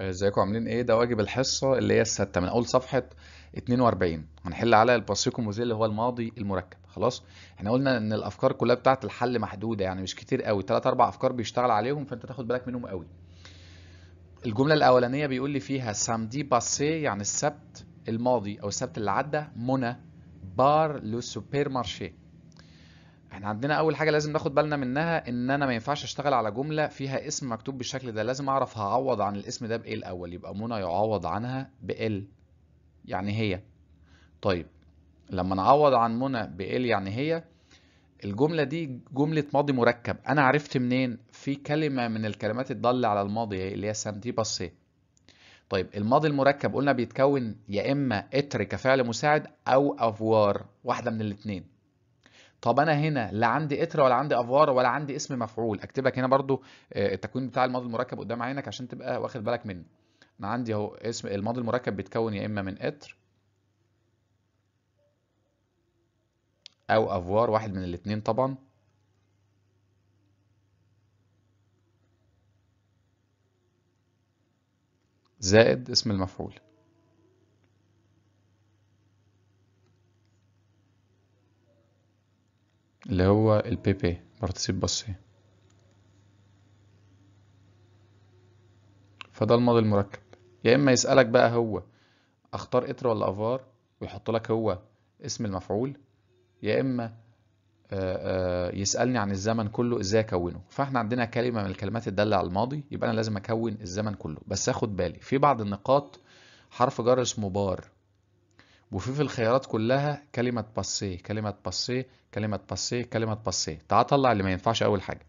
ازيكم عاملين ايه ده واجب الحصه اللي هي السته من اول صفحه 42 هنحل على موزي اللي هو الماضي المركب خلاص احنا قلنا ان الافكار كلها بتاعه الحل محدوده يعني مش كتير قوي ثلاث اربع افكار بيشتغل عليهم فانت تاخد بالك منهم قوي الجمله الاولانيه بيقول لي فيها سامدي باسي يعني السبت الماضي او السبت اللي عدى منى بار لو سوبر مارشي احنا عندنا اول حاجه لازم ناخد بالنا منها ان انا ما ينفعش اشتغل على جمله فيها اسم مكتوب بالشكل ده لازم اعرف هعوض عن الاسم ده بايه الاول يبقى منى يعوض عنها بال يعني هي طيب لما نعوض عن منى بال يعني هي الجمله دي جمله ماضي مركب انا عرفت منين في كلمه من الكلمات الضل على الماضي اللي هي سانتي باسي طيب الماضي المركب قلنا بيتكون يا اما اتر كفعل مساعد او افوار واحده من الاثنين طب انا هنا لا عندي اتر ولا عندي افوار ولا عندي اسم مفعول اكتب لك هنا برضو آه، التكوين بتاع الماضي المركب قدام عينك عشان تبقى واخد بالك منه انا عندي اهو اسم الماضي المركب بيتكون يا اما من اتر او افوار واحد من الاثنين طبعا زائد اسم المفعول اللي هو البي بي بارتيسيب باسي فده الماضي المركب يا اما يسألك بقى هو اختار اتر ولا افار ويحط لك هو اسم المفعول يا اما آه، آه، يسألني عن الزمن كله ازاي اكونه فاحنا عندنا كلمة من الكلمات الدالة على الماضي يبقى انا لازم اكون الزمن كله بس اخد بالي في بعض النقاط حرف جر اسمه بار وفي في الخيارات كلها كلمة باسيه كلمة باسيه كلمة باسيه كلمة باسيه تعال طلع اللي ما ينفعش أول حاجة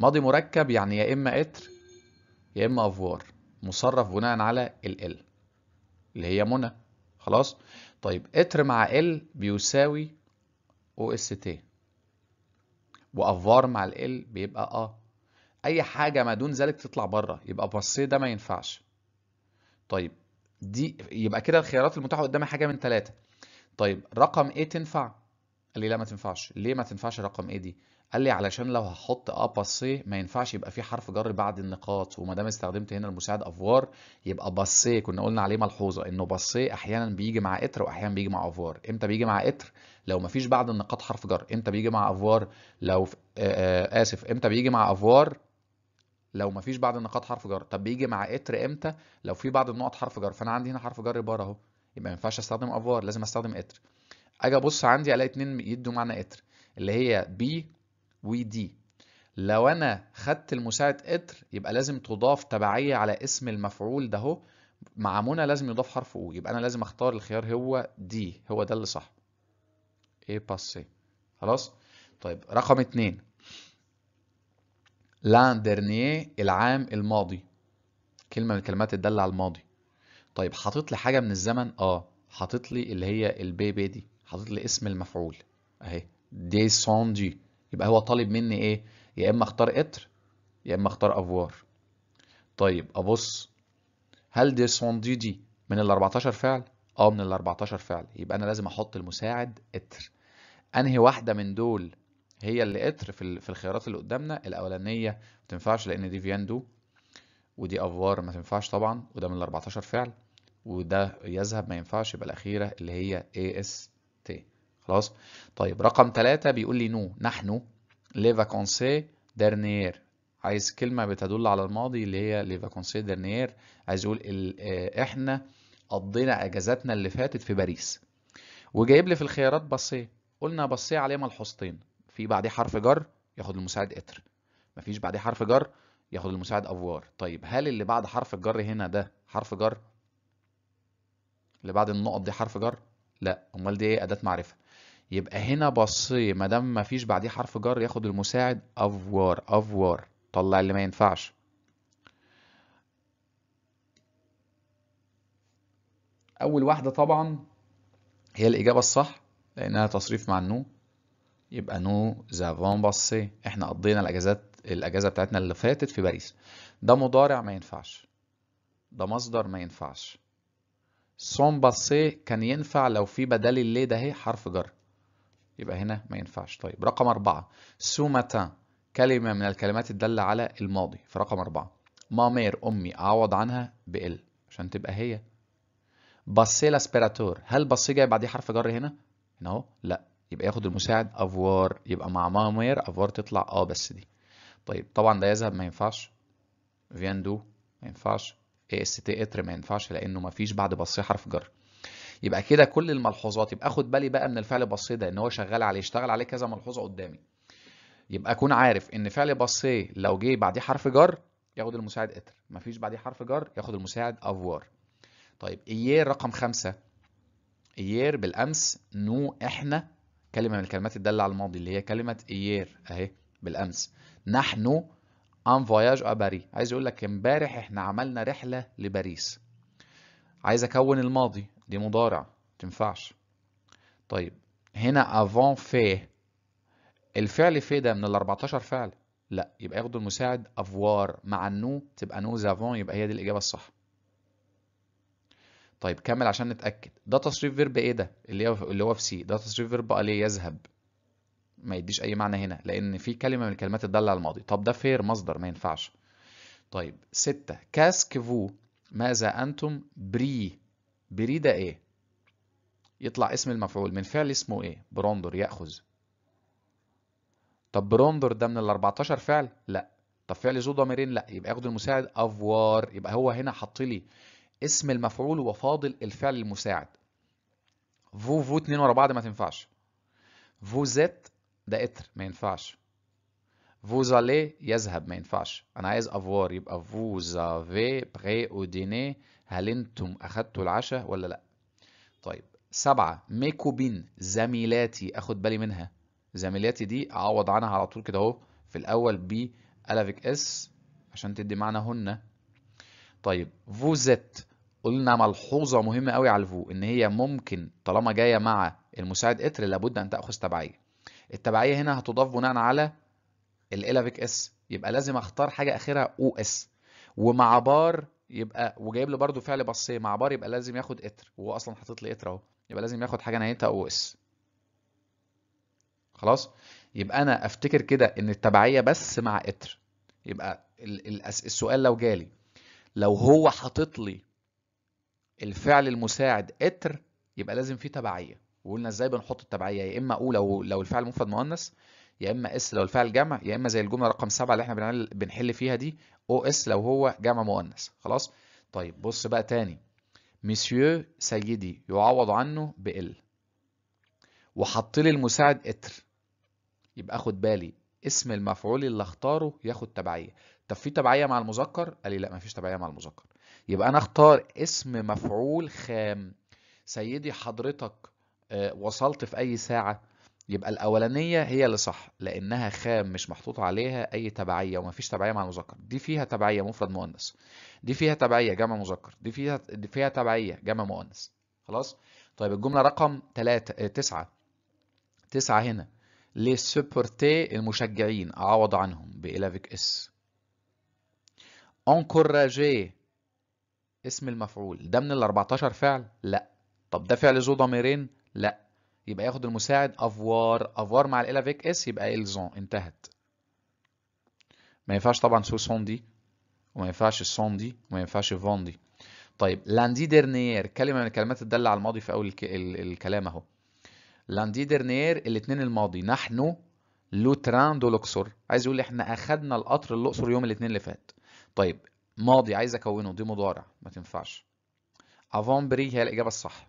ماضي مركب يعني يا إما إتر يا إما أفوار مصرف بناء على ال ال اللي هي منى خلاص طيب إتر مع ال بيساوي او اس تي وأفوار مع ال ال بيبقى أ أي حاجة ما دون ذلك تطلع بره يبقى باسيه ده ما ينفعش طيب دي يبقى كده الخيارات المتاحه قدامي حاجه من ثلاثه طيب رقم ايه تنفع قال لي لا ما تنفعش ليه ما تنفعش رقم ايه دي قال لي علشان لو هحط اباسي ما ينفعش يبقى في حرف جر بعد النقاط وما دام استخدمت هنا المساعد افوار يبقى باسي كنا قلنا عليه ملحوظه انه باسي احيانا بيجي مع اتر واحيانا بيجي مع افوار امتى بيجي مع اتر لو ما فيش بعد النقاط حرف جر امتى بيجي مع افوار لو آه آه اسف امتى بيجي مع افوار لو ما فيش بعد النقاط حرف جر طب بيجي مع اتر امتى لو في بعض النقط حرف جر فانا عندي هنا حرف جر بار اهو يبقى ما ينفعش استخدم افوار لازم استخدم اتر اجي ابص عندي الاقي اتنين يدوا معنى اتر اللي هي بي ودي لو انا خدت المساعد اتر يبقى لازم تضاف تبعيه على اسم المفعول ده اهو مع منى لازم يضاف حرف او يبقى انا لازم اختار الخيار هو دي هو ده اللي صح ايه باسي خلاص طيب رقم اتنين لان ديرنيه العام الماضي كلمة من الكلمات تدل على الماضي طيب حاطط لي حاجة من الزمن اه حاطط لي اللي هي البي بي دي حاطط لي اسم المفعول اهي ديسوندي يبقى هو طالب مني ايه يا اما اختار اتر يا اما اختار افوار طيب ابص هل ديسوندي دي من ال 14 فعل اه من ال 14 فعل يبقى انا لازم احط المساعد اتر انهي واحدة من دول هي اللي قطر في في الخيارات اللي قدامنا الاولانيه ما تنفعش لان دي فياندو ودي افوار ما تنفعش طبعا وده من ال 14 فعل وده يذهب ما ينفعش يبقى الاخيره اللي هي اي اس تي خلاص طيب رقم 3 بيقول لي نو نحن لي فاكونسي ديرنيير عايز كلمه بتدل على الماضي اللي هي لي فاكونسي ديرنيير عايز يقول آه، احنا قضينا اجازاتنا اللي فاتت في باريس وجايب لي في الخيارات بصيه قلنا بصيه عليه ملحوظتين في بعديه حرف جر ياخد المساعد اتر مفيش بعديه حرف جر ياخد المساعد افوار طيب هل اللي بعد حرف الجر هنا ده حرف جر اللي بعد النقط دي حرف جر لا امال دي ايه اداه معرفه يبقى هنا بصي ما دام مفيش بعديه حرف جر ياخد المساعد افوار افوار طلع اللي ما ينفعش اول واحده طبعا هي الاجابه الصح لانها تصريف مع النون يبقى نو زافون باسي احنا قضينا الاجازات الاجازه بتاعتنا اللي فاتت في باريس ده مضارع ما ينفعش ده مصدر ما ينفعش سون باسي كان ينفع لو في بدل اللي ده اهي حرف جر يبقى هنا ما ينفعش طيب رقم أربعة سو ماتان كلمة من الكلمات الدالة على الماضي في رقم أربعة مامير أمي أعوض عنها بإل عشان تبقى هي باسي لاسبيراتور هل باسي جاي بعديه حرف جر هنا؟ هنا أهو لا يبقى ياخد المساعد افوار يبقى مع مامير افوار تطلع اه بس دي طيب طبعا ده يذهب ما ينفعش فياندو ما ينفعش اي اس تي اتر ما ينفعش لانه ما فيش بعد بصيه حرف جر يبقى كده كل الملحوظات يبقى اخد بالي بقى من الفعل بصيه ده ان هو شغال عليه اشتغل عليه كذا ملحوظه قدامي يبقى اكون عارف ان فعل بصيه لو جه بعديه حرف جر ياخد المساعد اتر ما فيش بعديه حرف جر ياخد المساعد افوار طيب ايير رقم خمسة ايير بالامس نو احنا كلمه من الكلمات الداله على الماضي اللي هي كلمه ايير اهي بالامس نحن ان فواياج ا باري عايز يقول لك امبارح احنا عملنا رحله لباريس عايز اكون الماضي دي مضارع تنفعش طيب هنا افون في الفعل في ده من ال 14 فعل لا يبقى ياخدوا المساعد افوار مع النو تبقى نو زافون يبقى هي دي الاجابه الصح طيب كمل عشان نتاكد ده تصريف فيرب ايه ده اللي هو اللي هو في سي ده تصريف فيرب ليه يذهب ما يديش اي معنى هنا لان في كلمه من الكلمات تدل على الماضي طب ده فير مصدر ما ينفعش طيب ستة كاسك فو ماذا انتم بري بري ده ايه يطلع اسم المفعول من فعل اسمه ايه بروندر ياخذ طب بروندر ده من ال 14 فعل لا طب فعل ذو ضميرين لا يبقى ياخد المساعد افوار يبقى هو هنا حط لي اسم المفعول وفاضل الفعل المساعد فو فو اتنين ورا بعض ما تنفعش فو زيت ده اتر ما ينفعش فوزالي يذهب ما ينفعش انا عايز افوار يبقى فوزافي بري او ديني هل انتم اخدتوا العشاء ولا لا طيب سبعة ميكوبين زميلاتي اخد بالي منها زميلاتي دي اعوض عنها على طول كده اهو في الاول ب الافيك اس عشان تدي معنى هن طيب فوزيت قلنا ملحوظه مهمه قوي على الفو ان هي ممكن طالما جايه مع المساعد اتر لابد ان تاخذ تبعيه التبعيه هنا هتضاف بناء على الالافيك اس يبقى لازم اختار حاجه اخرها او اس ومع بار يبقى وجايب له برده فعل بصيه مع بار يبقى لازم ياخد اتر وهو اصلا حاطط لي اتر اهو يبقى لازم ياخد حاجه نهايتها او اس خلاص يبقى انا افتكر كده ان التبعيه بس مع اتر يبقى السؤال لو جالي لو هو حاطط لي الفعل المساعد اتر يبقى لازم فيه تبعيه وقلنا ازاي بنحط التبعيه يا اما اولى لو لو الفعل مفرد مؤنث يا اما اس لو الفعل جمع يا اما زي الجمله رقم سبعة اللي احنا بنحل فيها دي او اس لو هو جمع مؤنث خلاص طيب بص بقى تاني مسيو سيدي يعوض عنه بال وحط لي المساعد اتر يبقى خد بالي اسم المفعول اللي اختاره ياخد تبعيه طب في تبعيه مع المذكر قال لي لا مفيش تبعيه مع المذكر يبقى انا اختار اسم مفعول خام سيدي حضرتك آه، وصلت في اي ساعه يبقى الاولانيه هي اللي صح لانها خام مش محطوط عليها اي تبعيه ومفيش تبعيه مع المذكر دي فيها تبعيه مفرد مؤنث دي فيها تبعيه جمع مذكر دي فيها دي فيها تبعيه جمع مؤنث خلاص طيب الجمله رقم 3 9 9 هنا لي سوبورتي المشجعين اعوض عنهم بإلافيك اس انكوراجي اسم المفعول ده من ال 14 فعل لا طب ده فعل ذو ضميرين لا يبقى ياخد المساعد افوار افوار مع الالافيك اس يبقى الزون انتهت ما ينفعش طبعا سو سون دي وما ينفعش سون دي وما ينفعش فون دي طيب لاندي ديرنيير كلمه من الكلمات تدل على الماضي في اول الك... ال... الكلام اهو لاندي ديرنيير الاثنين الماضي نحن لو تران دو لوكسور عايز يقول احنا اخذنا القطر الاقصر يوم الاثنين اللي فات طيب ماضي عايز اكونه دي مضارع ما تنفعش افون بري هي الاجابه الصح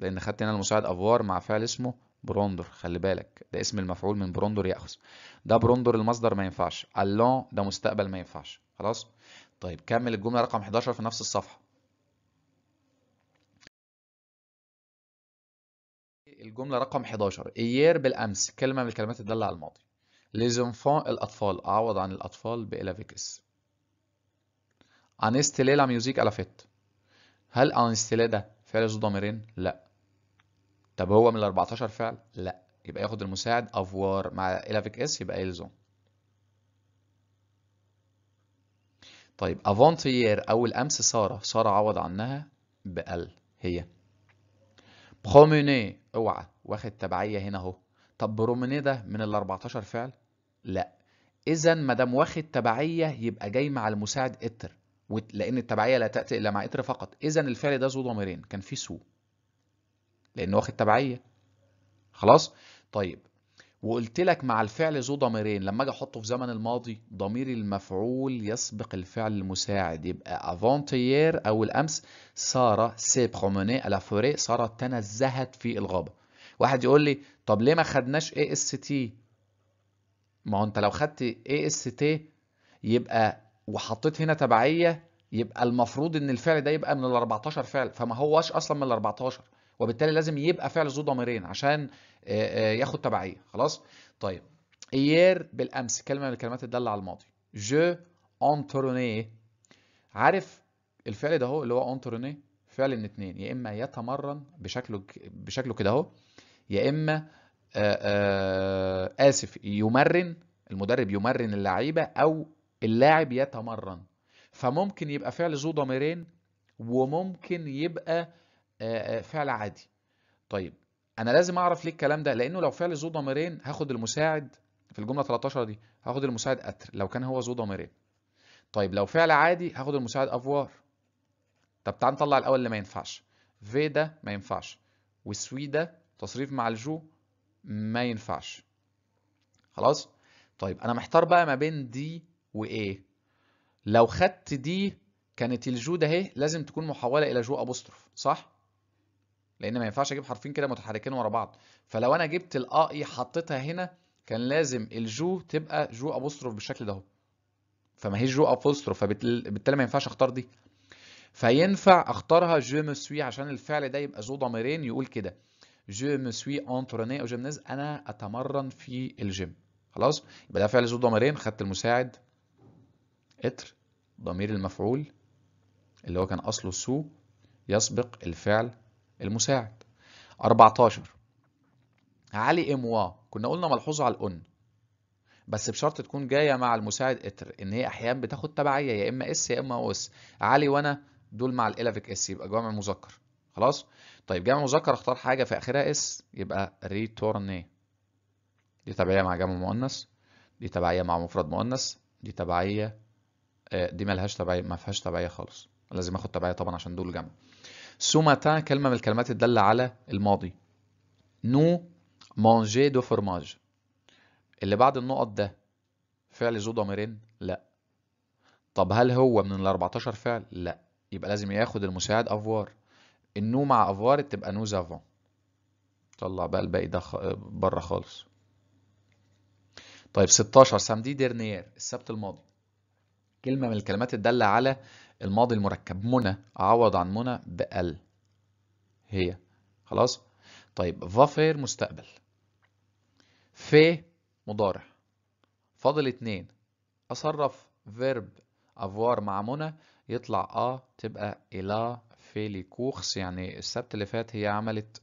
لان خدت هنا المساعد افوار مع فعل اسمه بروندر خلي بالك ده اسم المفعول من بروندر ياخذ ده بروندر المصدر ما ينفعش اللون ده مستقبل ما ينفعش خلاص طيب كمل الجمله رقم 11 في نفس الصفحه الجمله رقم 11 ايير بالامس كلمه من الكلمات تدل على الماضي ليزونفون الاطفال اعوض عن الاطفال بالافيكس انستيلي لا ميوزيك الافت هل انستلي ده فعل ذو ضميرين لا طب هو من ال 14 فعل لا يبقى ياخد المساعد افوار مع الافيك اس يبقى يلزم طيب افونتير اول امس ساره ساره عوض عنها بال هي بروميني اوعى واخد تبعيه هنا اهو طب بروميني ده من ال 14 فعل لا اذا ما دام واخد تبعيه يبقى جاي مع المساعد اتر لان التبعيه لا تاتي الا مع اتر فقط اذا الفعل ده ذو ضميرين كان فيه سو لانه واخد تبعيه خلاص طيب وقلت لك مع الفعل ذو ضميرين لما اجي احطه في زمن الماضي ضمير المفعول يسبق الفعل المساعد يبقى افونتير او الامس ساره سي بروموني على فوري ساره تنزهت في الغابه واحد يقول لي طب ليه ما خدناش اي اس تي ما هو انت لو خدت اي اس تي يبقى وحطيت هنا تبعيه يبقى المفروض ان الفعل ده يبقى من ال 14 فعل فما هوش اصلا من ال 14 وبالتالي لازم يبقى فعل ذو ضميرين عشان ياخد تبعيه خلاص طيب ايير بالامس كلمه من الكلمات الداله على الماضي جو انتروني عارف الفعل ده اهو اللي هو انتروني فعل من اتنين يا اما يتمرن بشكله بشكله كده اهو يا اما آآ آآ اسف يمرن المدرب يمرن اللعيبه او اللاعب يتمرن فممكن يبقى فعل ذو ضميرين وممكن يبقى آه، آه، فعل عادي طيب انا لازم اعرف ليه الكلام ده لانه لو فعل ذو ضميرين هاخد المساعد في الجمله 13 دي هاخد المساعد اتر لو كان هو ذو ضميرين طيب لو فعل عادي هاخد المساعد افوار طب تعال نطلع الاول اللي ما ينفعش في ده ما ينفعش وسوي ده تصريف مع الجو ما ينفعش خلاص طيب انا محتار بقى ما بين دي وايه لو خدت دي كانت الجو ده اهي لازم تكون محوله الى جو ابوستروف صح لان ما ينفعش اجيب حرفين كده متحركين ورا بعض فلو انا جبت الاي حطيتها هنا كان لازم الجو تبقى جو ابوستروف بالشكل ده فما هيش جو ابوستروف فبالتالي ما ينفعش اختار دي فينفع اختارها جو مسوي عشان الفعل ده يبقى زو ضميرين يقول كده جو مسوي انتروني او جيمناز انا اتمرن في الجيم خلاص يبقى ده فعل زو ضميرين خدت المساعد اتر ضمير المفعول اللي هو كان أصله سو يسبق الفعل المساعد 14 علي إموا كنا قلنا ملحوظة على الأن بس بشرط تكون جاية مع المساعد اتر إن هي أحيانا بتاخد تبعية يا إما اس يا إما او اس علي وأنا دول مع الإلافيك اس يبقى جمع مذكر خلاص طيب جمع مذكر اختار حاجة في آخرها اس يبقى ريتورني دي تبعية مع جمع مؤنث دي تبعية مع مفرد مؤنث دي تبعية آه، دي ملهاش تبعيه ما فيهاش تبعيه خالص لازم اخد تبعيه طبعا عشان دول جمع سوماتا كلمه من الكلمات الداله على الماضي نو مانجي دو فرماج اللي بعد النقط ده فعل زو ضميرين لا طب هل هو من ال 14 فعل لا يبقى لازم ياخد المساعد افوار النو مع افوار تبقى نو زافون طلع بقى الباقي ده بره خالص طيب 16 سامدي ديرنيير السبت الماضي كلمة من الكلمات الدالة على الماضي المركب منى عوض عن منى بأل هي خلاص طيب ظفر مستقبل في مضارع فاضل اتنين أصرف فيرب افوار مع منى يطلع اه تبقى إلى فيلي كوخس يعني السبت اللي فات هي عملت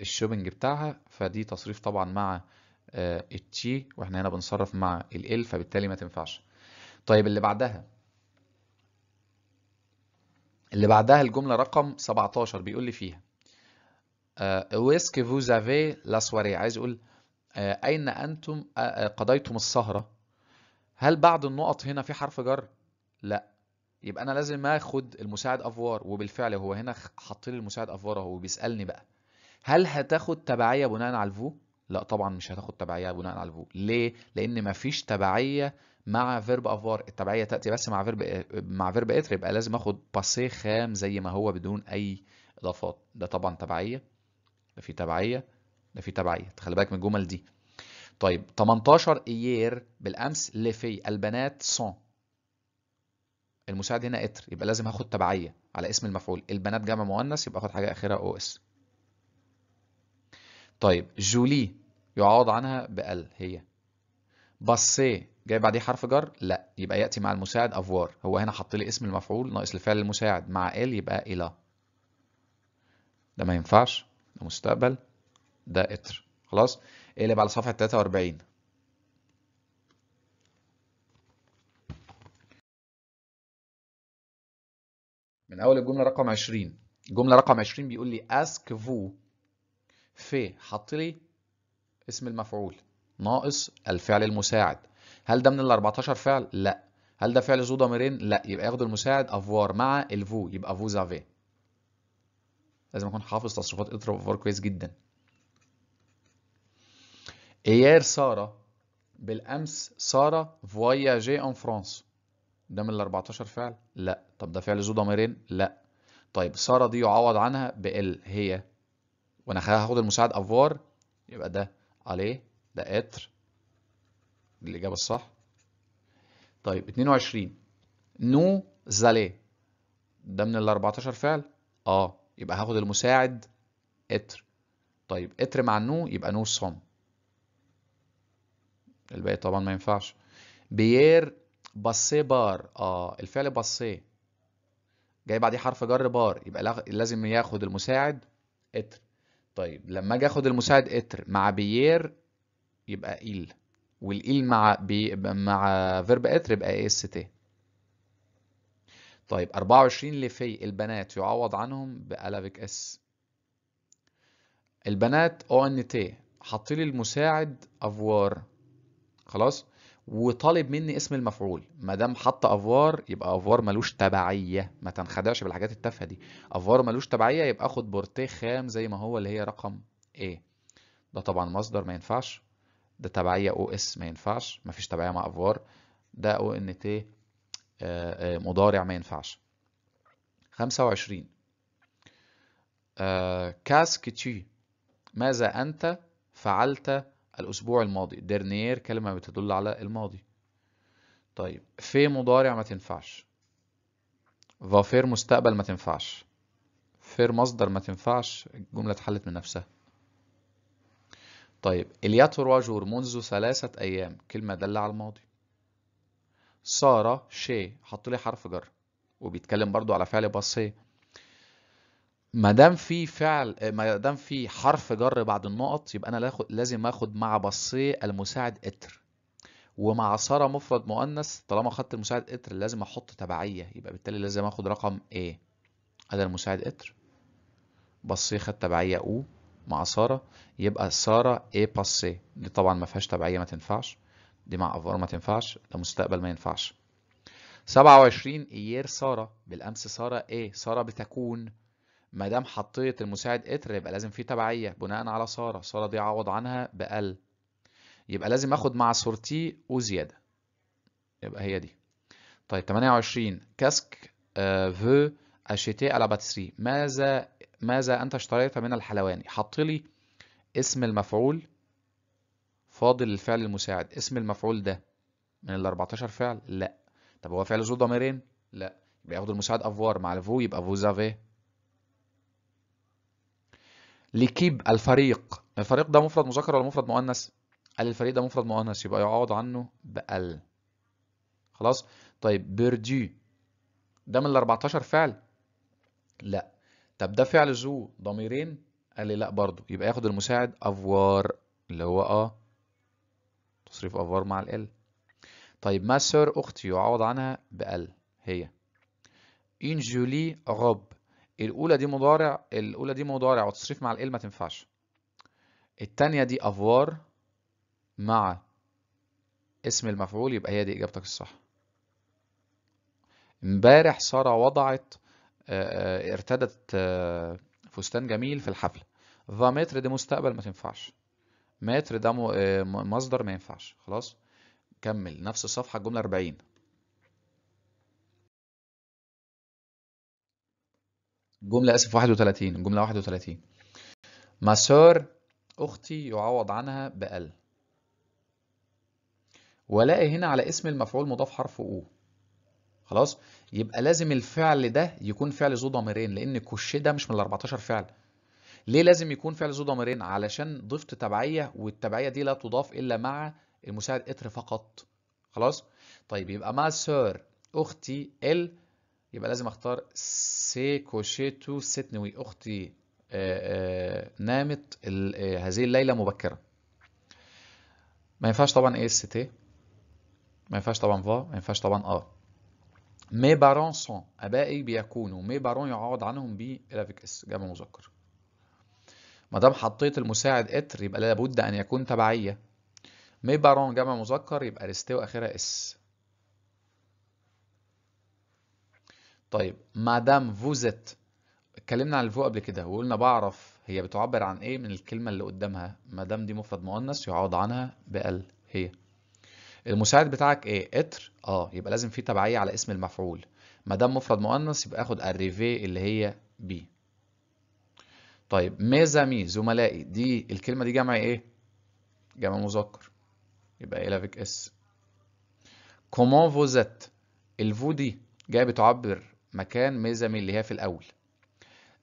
الشوبنج بتاعها فدي تصريف طبعا مع التي واحنا هنا بنصرف مع ال فبالتالي ما تنفعش طيب اللي بعدها اللي بعدها الجملة رقم 17 بيقول لي فيها ويسك فو زافي لا سواري عايز يقول آه، أين أنتم آه، آه، قضيتم السهرة هل بعد النقط هنا في حرف جر؟ لا يبقى أنا لازم آخد المساعد أفوار وبالفعل هو هنا حط لي المساعد أفوار اهو بيسألني بقى هل هتاخد تبعية بناء على الفو؟ لا طبعا مش هتاخد تبعية بناء على الفو ليه؟ لأن مفيش تبعية مع فيرب افوار التبعيه تاتي بس مع فيرب إيه، مع فيرب اتر إيه، يبقى لازم اخد باسيه خام زي ما هو بدون اي اضافات ده طبعا تبعيه ده في تبعيه ده في تبعيه خلي بالك من الجمل دي طيب 18 ايير بالامس لفي البنات سون المساعد هنا اتر يبقى لازم هاخد تبعيه على اسم المفعول البنات جمع مؤنث يبقى اخد حاجه اخرها او اس طيب جولي يعوض عنها بال هي باسيه جاي بعديه حرف جر لا يبقى ياتي مع المساعد افوار هو هنا حط لي اسم المفعول ناقص الفعل المساعد مع ال يبقى الى ده ما ينفعش ده مستقبل ده اتر خلاص اقلب على صفحه 43 من اول الجمله رقم 20 الجمله رقم 20 بيقول لي ask فو في حط لي اسم المفعول ناقص الفعل المساعد هل ده من ال 14 فعل؟ لا هل ده فعل ذو ضميرين؟ لا يبقى ياخدوا المساعد افوار مع الفو يبقى فو زافي لازم اكون حافظ تصرفات اتر وفوار كويس جدا ايار ساره بالامس ساره فواياجي ان فرانس ده من ال 14 فعل؟ لا طب ده فعل ذو ضميرين؟ لا طيب ساره دي يعوض عنها بال هي وانا هاخد المساعد افوار يبقى ده عليه ده اتر الإجابة الصح طيب 22 نو زالي ده من ال 14 فعل اه يبقى هاخد المساعد اتر طيب اتر مع نو يبقى نو صوم الباقي طبعا ما ينفعش بيير باسي بار اه الفعل باسي جاي بعديه حرف جر بار يبقى لازم ياخد المساعد اتر طيب لما اجي اخد المساعد اتر مع بيير يبقى إيل والإيل مع بي مع فيرب ات يبقى اس تي طيب 24 اللي في البنات يعوض عنهم بألافيك اس البنات او ان تي حط لي المساعد افوار خلاص وطالب مني اسم المفعول ما دام حط افوار يبقى افوار ملوش تبعيه ما تنخدعش بالحاجات التافهه دي افوار ملوش تبعيه يبقى اخد بورتيه خام زي ما هو اللي هي رقم ايه ده طبعا مصدر ما ينفعش ده تبعيه او اس ما ينفعش مفيش تبعيه مع افوار ده او ان تي مضارع ما ينفعش 25 آه، كاسك تشي ماذا انت فعلت الاسبوع الماضي ديرنير كلمه بتدل على الماضي طيب في مضارع ما تنفعش فافير مستقبل ما تنفعش فير مصدر ما تنفعش الجمله اتحلت من نفسها طيب اليتر واجور منذ ثلاثة أيام كلمة دالة على الماضي صار شي حط لي حرف جر وبيتكلم برضو على فعل باسيه ما دام في فعل ما دام في حرف جر بعد النقط يبقى انا لازم اخد مع باسيه المساعد اتر ومع صار مفرد مؤنث طالما خدت المساعد اتر لازم احط تبعيه يبقى بالتالي لازم اخد رقم ايه هذا المساعد اتر بصي خد تبعيه او مع سارة يبقى سارة A plus C دي طبعا ما فيهاش تبعية ما تنفعش دي مع أفار ما تنفعش ده مستقبل ما ينفعش 27 ايير سارة بالامس سارة ايه سارة بتكون ما دام حطيت المساعد اتر يبقى لازم في تبعية بناء على سارة سارة دي عوض عنها بال يبقى لازم اخد مع صورتي وزيادة يبقى هي دي طيب 28 كاسك فو آه، اشيتي على باتسري ماذا ماذا أنت اشتريت من الحلواني حط لي اسم المفعول فاضل الفعل المساعد اسم المفعول ده من ال 14 فعل لا طب هو فعل ذو ضميرين لا يبقى ياخد المساعد افوار مع الفو يبقى زافي. ليكيب الفريق الفريق ده مفرد مذكر ولا مفرد مؤنث قال الفريق ده مفرد مؤنث يبقى يعوض عنه بال خلاص طيب بيردي ده من ال 14 فعل لا طب ده فعل ذو ضميرين قال لي لا برضو يبقى ياخد المساعد افوار اللي هو اه تصريف افوار مع ال طيب ما سير اختي يعوض عنها بال هي ان جولي غوب الاولى دي مضارع الاولى دي مضارع وتصريف مع ال ما تنفعش التانية دي افوار مع اسم المفعول يبقى هي دي اجابتك الصح امبارح ساره وضعت آه، آه، ارتدت آه، فستان جميل في الحفلة ذا متر دي مستقبل ما تنفعش متر ده مصدر ما ينفعش خلاص كمل نفس الصفحة الجملة 40 جملة اسف 31 الجملة 31 مسار اختي يعوض عنها بال ولاقي هنا على اسم المفعول مضاف حرف او خلاص يبقى لازم الفعل ده يكون فعل ذو ضميرين لان كوش ده مش من ال 14 فعل ليه لازم يكون فعل ذو ضميرين علشان ضفت تبعيه والتبعيه دي لا تضاف الا مع المساعد اتر فقط خلاص طيب يبقى مع سير اختي ال يبقى لازم اختار سي كوشيتو ستنوي اختي آه، آه، نامت آه، هذه الليله مبكرا ما ينفعش طبعا ايه الستي ما ينفعش طبعا فا ما ينفعش طبعا اه مي بارون سون ابائي بيكونوا مي بارون يعوض عنهم ب الافيك اس جمع مذكر ما دام حطيت المساعد اتر يبقى لابد ان يكون تبعيه مي بارون جمع مذكر يبقى ريستي اخرها اس طيب مادام فوزت اتكلمنا عن الفو قبل كده وقلنا بعرف هي بتعبر عن ايه من الكلمه اللي قدامها مادام دي مفرد مؤنث يعوض عنها بال هي المساعد بتاعك ايه اتر اه يبقى لازم في تبعيه على اسم المفعول ما دام مفرد مؤنث يبقى اخد اريفي اللي هي بي طيب ميزامي زملائي دي الكلمه دي جمع ايه جمع مذكر يبقى ايه لافيك اس كومون زت الفو دي جايه بتعبر مكان ميزامي اللي هي في الاول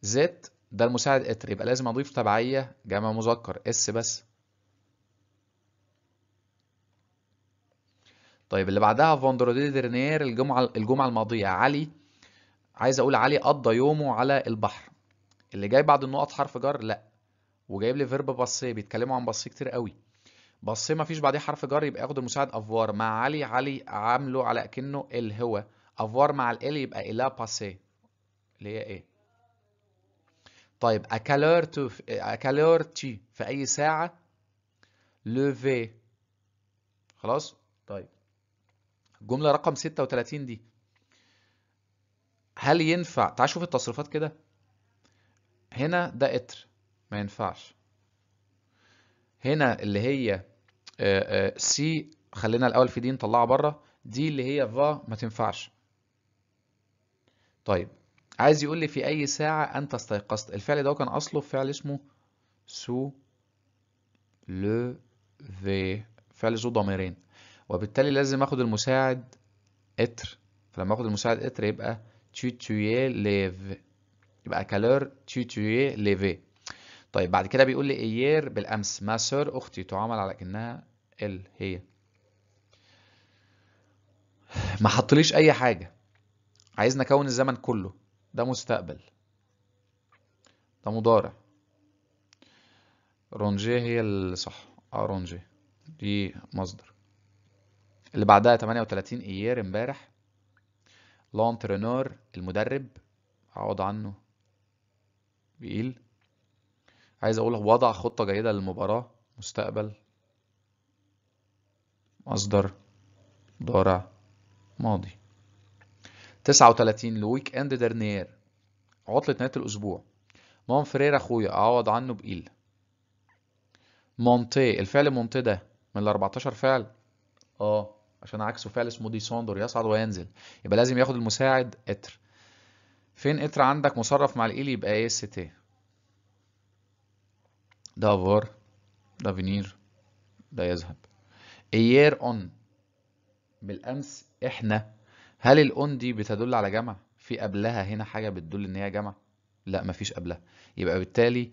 زت ده المساعد اتر يبقى لازم اضيف تبعيه جمع مذكر اس بس طيب اللي بعدها فاندرودي درنير الجمعه الجمعه الماضيه علي عايز اقول علي قضى يومه على البحر اللي جاي بعد النقط حرف جر لا وجايب لي فيرب باسيه بيتكلموا عن باسيه كتير قوي باسيه مفيش بعديه حرف جر يبقى ياخد المساعد افوار مع علي علي عامله على اكنه ال هو افوار مع ال يبقى الا باسيه اللي هي ايه طيب اكالور اكالورتي في اي ساعه لوفي خلاص الجملة رقم 36 دي هل ينفع تعال شوف التصريفات كده هنا ده قطر ما ينفعش هنا اللي هي سي آه، آه، خلينا الاول في دي نطلعها بره دي اللي هي فا ما تنفعش طيب عايز يقول لي في اي ساعه انت استيقظت الفعل ده كان اصله فعل اسمه سو لو في فعل ذو ضميرين وبالتالي لازم اخد المساعد اتر فلما اخد المساعد اتر يبقى تيوتويه ليف يبقى كالور تيوتويه ليفي طيب بعد كده بيقول لي ايير بالامس ما اختي تعامل على كانها ال هي ما حطليش اي حاجه عايزني اكون الزمن كله ده مستقبل ده مضارع رونجيه هي الصح اه رونجيه دي مصدر اللي بعدها 38 ايير امبارح لونترينور المدرب عوض عنه بيقيل عايز اقول وضع خطة جيدة للمباراة مستقبل مصدر ضارع ماضي 39 لويك اند درنير عطلة نهاية الأسبوع مون فرير أخويا أعوض عنه بقيل مونتي الفعل مونتي ده من ال 14 فعل اه عشان عكسه فعل اسمه ديسوندر يصعد وينزل يبقى لازم ياخد المساعد اتر فين اتر عندك مصرف مع الايل يبقى ايه اس تي ده افار ده فينير ده يذهب اير اون بالامس احنا هل الاون دي بتدل على جمع في قبلها هنا حاجه بتدل ان هي جمع لا مفيش قبلها يبقى بالتالي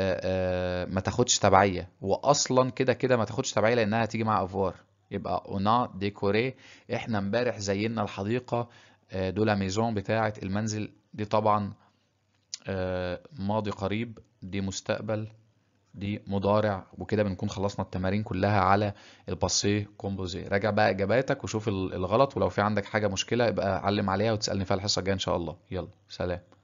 آه، آه، ما تاخدش تبعيه واصلا كده كده ما تاخدش تبعيه لانها هتيجي مع افوار يبقى اونا ديكوري احنا امبارح زينا الحديقه آه، دولا ميزون بتاعه المنزل دي طبعا آه، ماضي قريب دي مستقبل دي مضارع وكده بنكون خلصنا التمارين كلها على الباسيه كومبوزي راجع بقى اجاباتك وشوف الغلط ولو في عندك حاجه مشكله ابقى علم عليها وتسالني فيها الحصه الجايه ان شاء الله يلا سلام